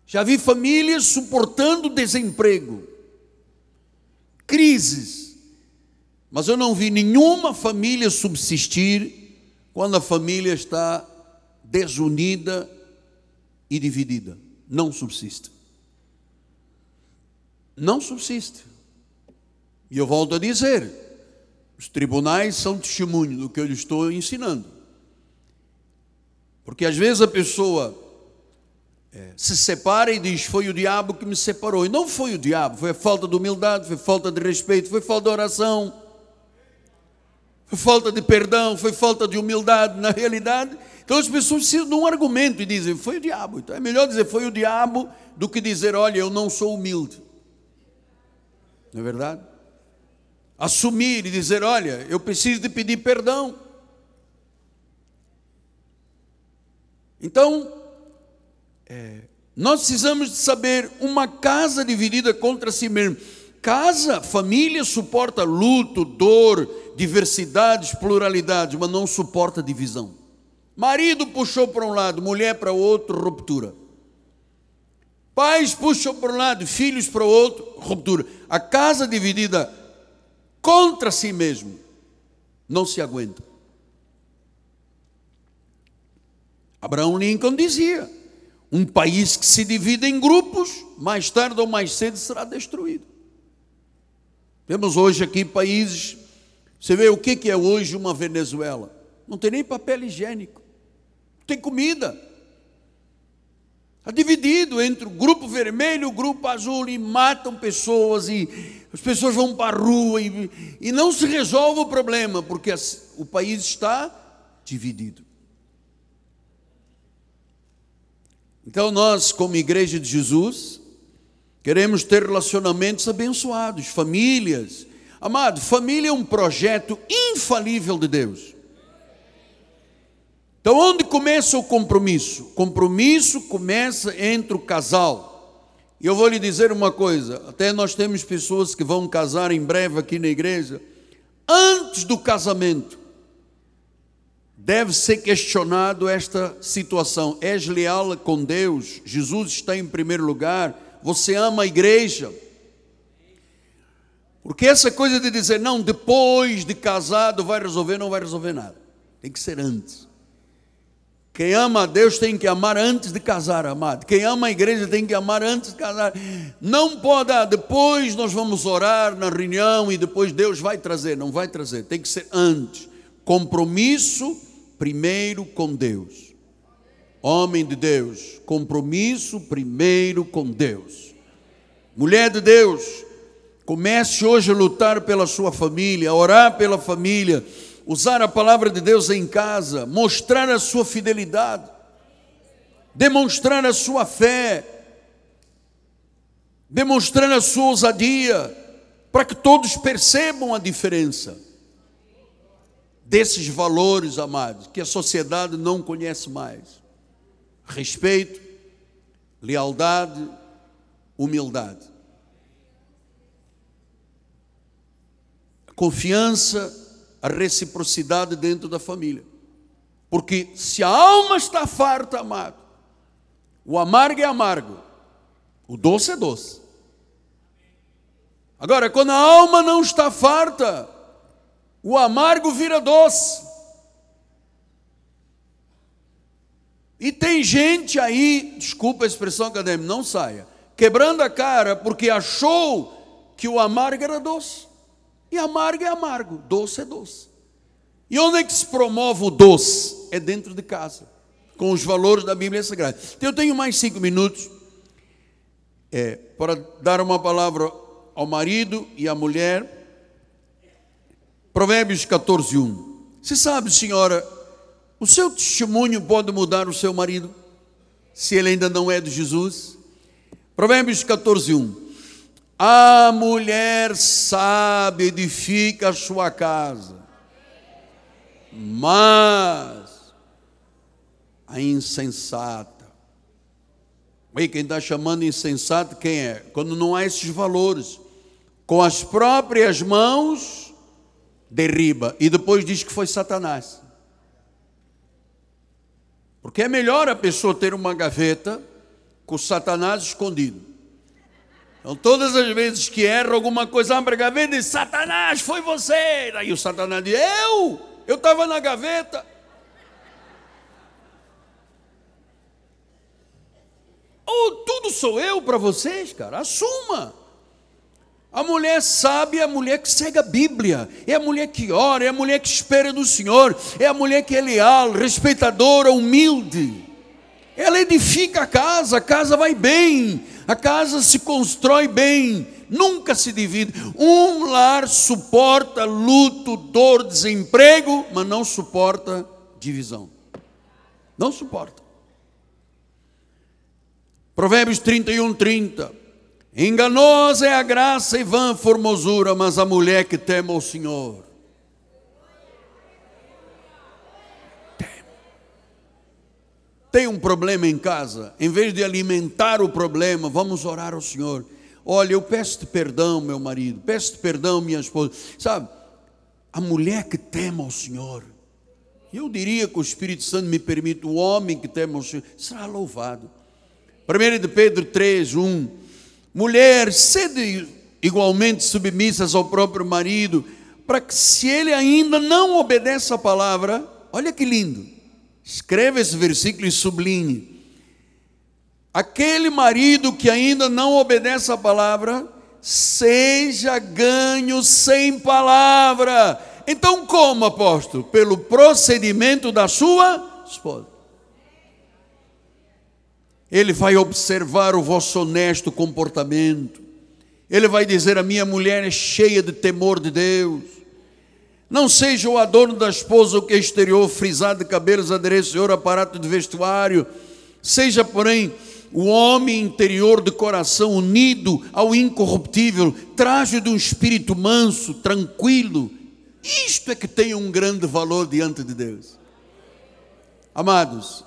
S1: Já vi famílias suportando desemprego, crises, mas eu não vi nenhuma família subsistir quando a família está desunida e dividida. Não subsiste. Não subsiste. E eu volto a dizer: os tribunais são testemunho do que eu lhe estou ensinando. Porque às vezes a pessoa é, se separa e diz: Foi o diabo que me separou. E não foi o diabo, foi a falta de humildade, foi falta de respeito, foi falta de oração, foi falta de perdão, foi falta de humildade. Na realidade, então as pessoas precisam de um argumento e dizem: Foi o diabo. Então é melhor dizer: Foi o diabo do que dizer: Olha, eu não sou humilde. Não é verdade? assumir e dizer: Olha, eu preciso de pedir perdão. Então, é, nós precisamos de saber uma casa dividida contra si mesma. Casa, família suporta luto, dor, diversidades, pluralidade mas não suporta divisão. Marido puxou para um lado, mulher para o outro, ruptura. Pais puxam para um lado, filhos para o outro, ruptura. A casa dividida contra si mesmo, não se aguenta. Abraão Lincoln dizia: um país que se divide em grupos, mais tarde ou mais cedo será destruído. Temos hoje aqui países, você vê o que é hoje uma Venezuela? Não tem nem papel higiênico, não tem comida Tá dividido entre o grupo vermelho e o grupo azul e matam pessoas e as pessoas vão para a rua e, e não se resolve o problema porque o país está dividido. Então nós, como igreja de Jesus, queremos ter relacionamentos abençoados, famílias. Amado, família é um projeto infalível de Deus. Então, onde começa o compromisso? O compromisso começa entre o casal. E eu vou lhe dizer uma coisa: até nós temos pessoas que vão casar em breve aqui na igreja. Antes do casamento, deve ser questionado esta situação. És leal com Deus? Jesus está em primeiro lugar? Você ama a igreja? Porque essa coisa de dizer, não, depois de casado vai resolver, não vai resolver nada. Tem que ser antes. Quem ama a Deus tem que amar antes de casar, amado. Quem ama a igreja tem que amar antes de casar. Não pode, ah, depois nós vamos orar na reunião e depois Deus vai trazer. Não vai trazer, tem que ser antes. Compromisso primeiro com Deus. Homem de Deus, compromisso primeiro com Deus. Mulher de Deus, comece hoje a lutar pela sua família, a orar pela família usar a palavra de Deus em casa, mostrar a sua fidelidade, demonstrar a sua fé, demonstrar a sua ousadia, para que todos percebam a diferença desses valores, amados, que a sociedade não conhece mais: respeito, lealdade, humildade. Confiança a reciprocidade dentro da família. Porque se a alma está farta, amado, o amargo é amargo, o doce é doce. Agora, quando a alma não está farta, o amargo vira doce. E tem gente aí, desculpa a expressão acadêmica, não saia, quebrando a cara porque achou que o amargo era doce. E amargo é amargo, doce é doce. E onde é que se promove o doce? É dentro de casa, com os valores da Bíblia Sagrada. Então, eu tenho mais cinco minutos é, para dar uma palavra ao marido e à mulher. Provérbios 14, 1. Você sabe, senhora, o seu testemunho pode mudar o seu marido, se ele ainda não é de Jesus? Provérbios 14, 1. A mulher sabe, edifica a sua casa, mas a insensata. Aí quem está chamando insensato, quem é? Quando não há esses valores. Com as próprias mãos, derriba. E depois diz que foi Satanás. Porque é melhor a pessoa ter uma gaveta com Satanás escondido então, todas as vezes que erra alguma coisa na gaveta, Satanás, foi você. Aí o Satanás diz: Eu? Eu estava na gaveta. Ou oh, tudo sou eu para vocês, cara? Assuma. A mulher sábia é a mulher que segue a Bíblia, é a mulher que ora, é a mulher que espera do Senhor, é a mulher que é leal, respeitadora, humilde. Ela edifica a casa, a casa vai bem, a casa se constrói bem, nunca se divide. Um lar suporta luto, dor, desemprego, mas não suporta divisão. Não suporta. Provérbios 31, 30. Enganosa é a graça e vã formosura, mas a mulher que teme o Senhor tem um problema em casa, em vez de alimentar o problema, vamos orar ao Senhor. Olha, eu peço perdão, meu marido, peço perdão, minha esposa. Sabe, a mulher que tema o Senhor, eu diria que o Espírito Santo me permite, o homem que tema o Senhor, será louvado. 1 de Pedro 3, 1. Mulher, sede igualmente submissas ao próprio marido, para que se ele ainda não obedece a palavra, olha que lindo Escreva esse versículo e sublinhe. Aquele marido que ainda não obedece à palavra, seja ganho sem palavra. Então, como, apóstolo? Pelo procedimento da sua esposa. Ele vai observar o vosso honesto comportamento. Ele vai dizer: A minha mulher é cheia de temor de Deus não seja o adorno da esposa o que é exterior, frisado de cabelos, adereço de ouro, aparato de vestuário. Seja, porém, o homem interior de coração unido ao incorruptível, traje de um espírito manso, tranquilo. Isto é que tem um grande valor diante de Deus. Amados,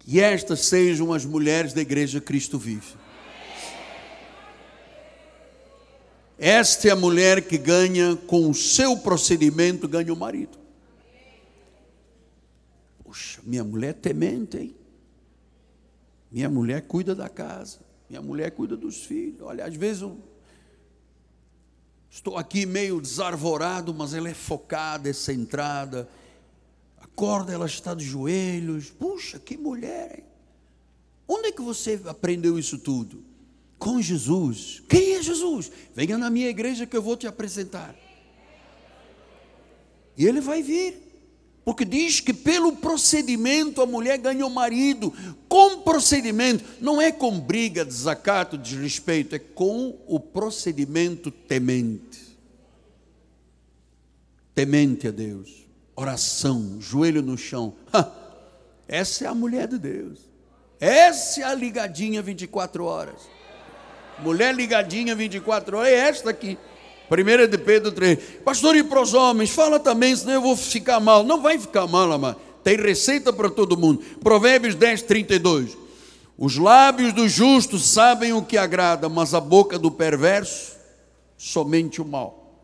S1: que estas sejam as mulheres da igreja Cristo vive. Esta é a mulher que ganha, com o seu procedimento, ganha o marido. Puxa, minha mulher é temente, hein? Minha mulher cuida da casa, minha mulher cuida dos filhos. Olha, às vezes eu estou aqui meio desarvorado, mas ela é focada, é centrada. Acorda, ela está de joelhos. Puxa, que mulher, hein? Onde é que você aprendeu isso tudo? com Jesus. Quem é Jesus? Venha na minha igreja que eu vou te apresentar. E ele vai vir, porque diz que pelo procedimento a mulher ganhou marido, com procedimento, não é com briga, desacato, desrespeito, é com o procedimento temente. Temente a Deus, oração, joelho no chão. essa é a mulher de Deus. Essa é a ligadinha 24 horas. Mulher ligadinha 24 horas, é esta aqui. 1 de Pedro 3. Pastor, e para os homens? Fala também, senão eu vou ficar mal. Não vai ficar mal, amado. Tem receita para todo mundo. Provérbios 10, 32. Os lábios do justo sabem o que agrada, mas a boca do perverso, somente o mal.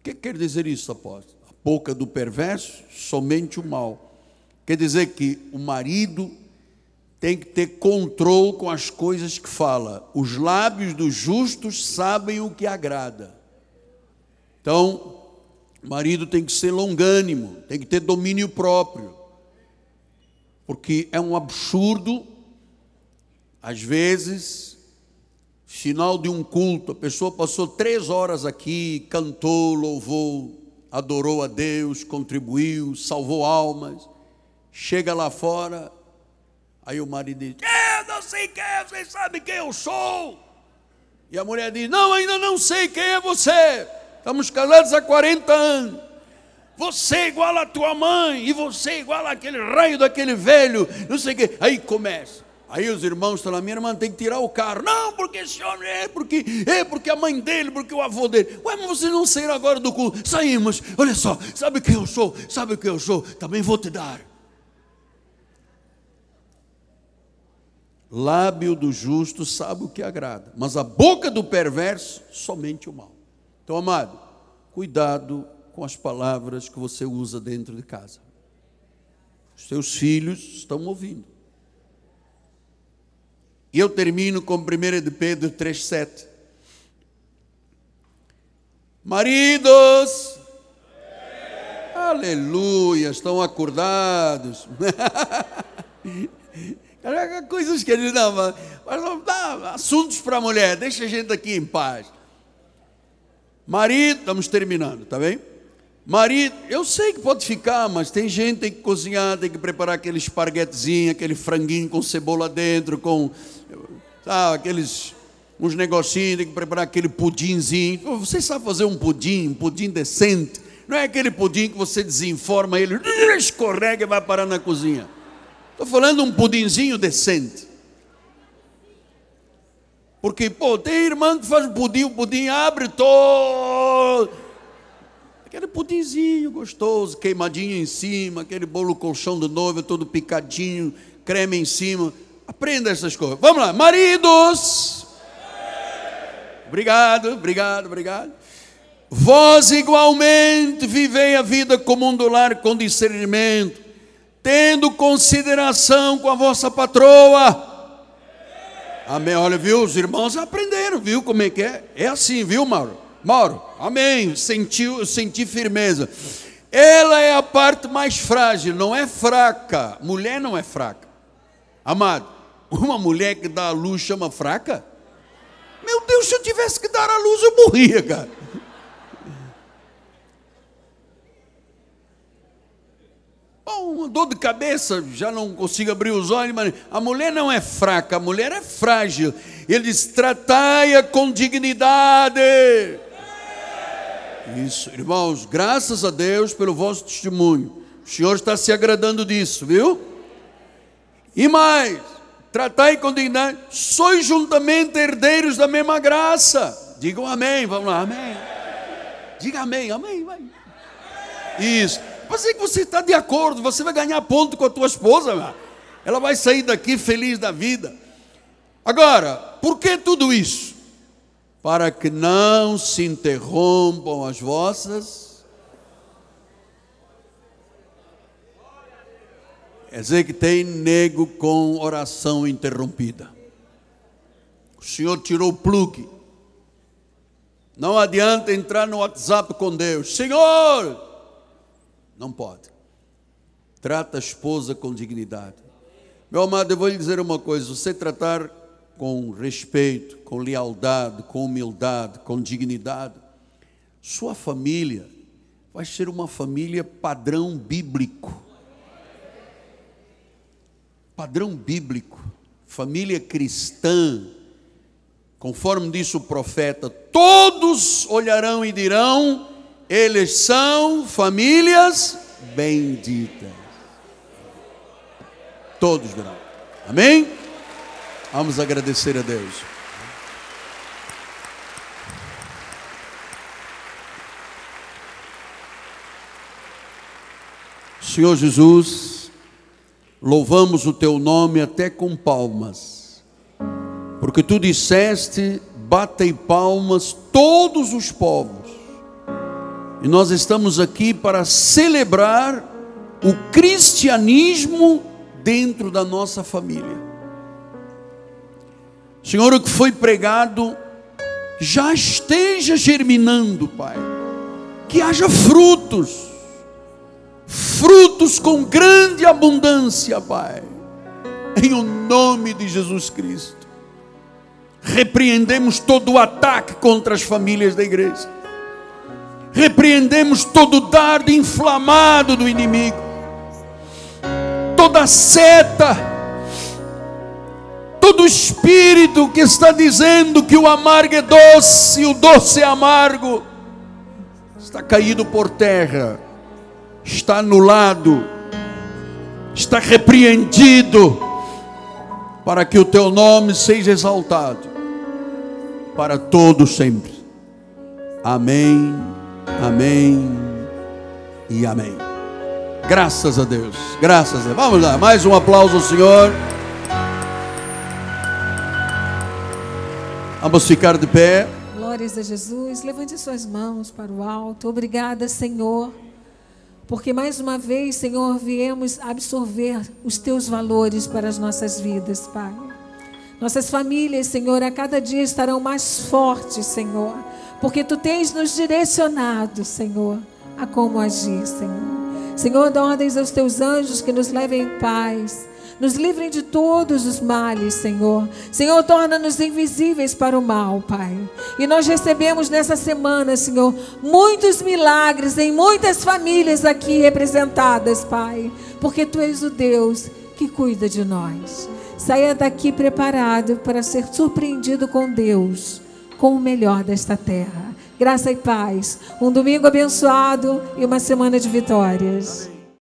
S1: O que quer dizer isso, apóstolo? A boca do perverso, somente o mal. Quer dizer que o marido tem que ter controle com as coisas que fala. Os lábios dos justos sabem o que agrada. Então, o marido tem que ser longânimo, tem que ter domínio próprio. Porque é um absurdo, às vezes, final de um culto, a pessoa passou três horas aqui, cantou, louvou, adorou a Deus, contribuiu, salvou almas, chega lá fora, Aí o marido diz: Eu é? não sei quem é, vocês sabem quem eu sou. E a mulher diz: Não, ainda não sei quem é você. Estamos casados há 40 anos. Você é igual à tua mãe, e você é igual àquele raio daquele velho, não sei o quê. Aí começa. Aí os irmãos falam, minha irmã tem que tirar o carro. Não, porque esse homem é, porque é, porque a mãe dele, porque o avô dele. Ué, mas vocês não saíram agora do culto. Saímos, olha só, sabe quem eu sou? Sabe quem eu sou? Também vou te dar. Lábio do justo sabe o que agrada, mas a boca do perverso, somente o mal. Então, amado, cuidado com as palavras que você usa dentro de casa. Os seus filhos estão ouvindo. E eu termino com 1 de Pedro 3,7. Maridos, é. aleluia, estão acordados. Coisas que ele dava, mas, não dá assuntos para a mulher, deixa a gente aqui em paz. Marido, estamos terminando, tá bem? Marido, eu sei que pode ficar, mas tem gente tem que cozinhar, tem que preparar aquele esparguetezinho, aquele franguinho com cebola dentro, com sabe, tá, aqueles uns negocinhos, tem que preparar aquele pudinzinho. Você sabe fazer um pudim, um pudim decente. Não é aquele pudim que você desinforma ele, escorrega e vai parar na cozinha. Estou falando um pudinzinho decente. Porque, pô, tem irmã que faz pudim, o pudim abre todo. Aquele pudinzinho gostoso, queimadinho em cima, aquele bolo colchão do novo todo picadinho, creme em cima. Aprenda essas coisas. Vamos lá, maridos. Obrigado, obrigado, obrigado. Vós igualmente vivei a vida um do lar com discernimento tendo consideração com a vossa patroa. Amém. Olha, viu? Os irmãos aprenderam, viu como é que é? É assim, viu, Mauro? Mauro, amém. Sentiu, senti firmeza. Ela é a parte mais frágil, não é fraca. Mulher não é fraca. Amado, uma mulher que dá a luz chama fraca? Meu Deus, se eu tivesse que dar a luz, eu morria, cara. Ou uma dor de cabeça, já não consigo abrir os olhos, mas a mulher não é fraca, a mulher é frágil. Ele diz: tratai-a com dignidade. Isso, irmãos, graças a Deus pelo vosso testemunho. O Senhor está se agradando disso, viu? E mais, tratai com dignidade, sois juntamente herdeiros da mesma graça. Digam amém, vamos lá, amém. Diga amém, amém, vai. Isso mas é que você está de acordo, você vai ganhar ponto com a tua esposa. Ela vai sair daqui feliz da vida. Agora, por que tudo isso? Para que não se interrompam as vossas. Quer dizer que tem nego com oração interrompida. O Senhor tirou o plug. Não adianta entrar no WhatsApp com Deus. Senhor, não pode. Trata a esposa com dignidade. Meu amado, eu vou lhe dizer uma coisa: você tratar com respeito, com lealdade, com humildade, com dignidade, sua família vai ser uma família padrão bíblico. Padrão bíblico. Família cristã. Conforme disse o profeta, todos olharão e dirão: eles são famílias benditas. Todos virão. Amém? Vamos agradecer a Deus. Senhor Jesus, louvamos o teu nome até com palmas, porque tu disseste: batem palmas todos os povos e nós estamos aqui para celebrar o cristianismo dentro da nossa família. Senhor, o que foi pregado já esteja germinando, Pai. Que haja frutos, frutos com grande abundância, Pai. Em o nome de Jesus Cristo. Repreendemos todo o ataque contra as famílias da igreja repreendemos todo dardo inflamado do inimigo, toda seta, todo espírito que está dizendo que o amargo é doce e o doce é amargo, está caído por terra, está anulado, está repreendido, para que o teu nome seja exaltado para todos sempre. Amém. Amém e amém. Graças a Deus. Graças a Deus. Vamos lá, mais um aplauso ao Senhor. Vamos ficar de pé. Glórias a Jesus. Levante suas mãos para o alto. Obrigada, Senhor. Porque mais uma vez, Senhor, viemos absorver os teus valores para as nossas vidas, Pai. Nossas famílias, Senhor, a cada dia estarão mais fortes, Senhor porque tu tens nos direcionado, Senhor, a como agir, Senhor. Senhor, dá ordens aos teus anjos que nos levem em paz. Nos livrem de todos os males, Senhor. Senhor, torna-nos invisíveis para o mal, Pai. E nós recebemos nessa semana, Senhor, muitos milagres em muitas famílias aqui representadas, Pai. Porque Tu és o Deus que cuida de nós. Saia daqui preparado para ser surpreendido com Deus com o melhor desta terra. Graça e paz. Um domingo abençoado e uma semana de vitórias. Amém.